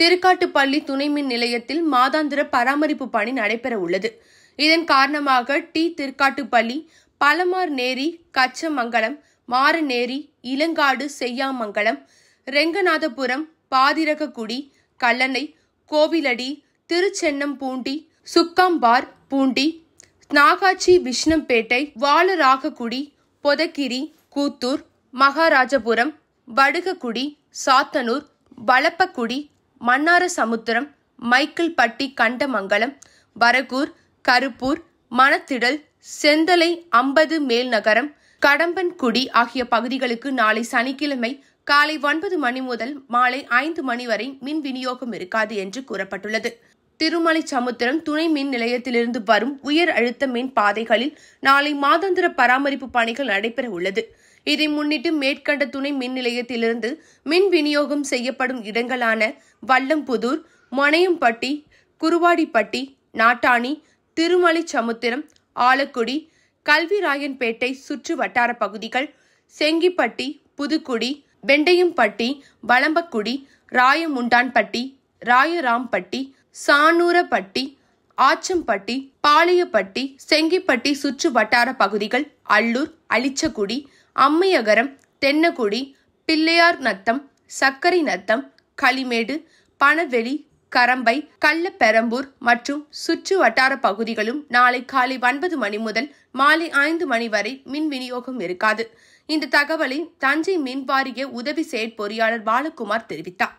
திருக்காட்டுப்பள்ளி துணை மின் நிலையத்தில் மாதாந்திர பராமரிப்பு பணி நடைபெற உள்ளது இதன் காரணமாக டி Thirukattupalli Palamarneri Kachamangalam Maraneri Ilangadu Seyyamangalam Renganathapuram Pathiragakudi Kallanai Koviladi Thiruchennampoondi Sukkambar Poondi Nagachi Vishnampettai Valaragakudi Pothakiri Koothur Maharajapuram Vadugakudi Sathanur Valappakudi Mannarasamudram Michael பட்டி கண்டமங்கலம் வரகூர் கருப்பூர் மணத்திடல் செந்தலை அம்பது மேல் நகரம் கடம்பன்குடி ஆகிய பகுதிகளுக்கு நாளை சனிக்கிழமை காலை ஒன்பது மணி முதல் மாலை ஐந்து மணி வரை மின் விநியோகம் இருக்காது என்று கூறப்பட்டுள்ளது திருமலை சமுத்திரம் துணை மின் நிலையத்திலிருந்து வரும் உயர் அழுத்த மின் பாதைகளில் நாளை மாதாந்திர பராமரிப்பு பணிகள் நடைபெற உள்ளது இதை முன்னிட்டு மேற்கண்ட துணை மின் நிலையத்திலிருந்து மின் விநியோகம் செய்யப்படும் இடங்களான வல்லம்புதூர் மொனையம்பட்டி குருவாடிப்பட்டி நாட்டாணி திருமலை சமுத்திரம் ஆலக்குடி கல்விராயன்பேட்டை சுற்று வட்டார பகுதிகள் செங்கிப்பட்டி புதுக்குடி வெண்டையம்பட்டி வளம்பக்குடி ராயமுண்டான்பட்டி ராயராம்பட்டி சானூரப்பட்டி ஆச்சம்பட்டி பாளையப்பட்டி செங்கிப்பட்டி சுற்று வட்டார பகுதிகள் அல்லூர் அளிச்சக்குடி அம்மையகரம் தென்னக்குடி பிள்ளையார் நத்தம் சர்க்கரை நத்தம் களிமேடு பனவெளி கரம்பை கள்ளப்பெரம்பூர் மற்றும் சுற்று வட்டார பகுதிகளும் நாளை காலை ஒன்பது மணி முதல் மாலை ஐந்து மணி வரை மின் விநியோகம் இருக்காது இந்த தகவலை தஞ்சை மின்வாரிய உதவி செயற்பொறியாளர் பாலகுமார் தெரிவித்தார்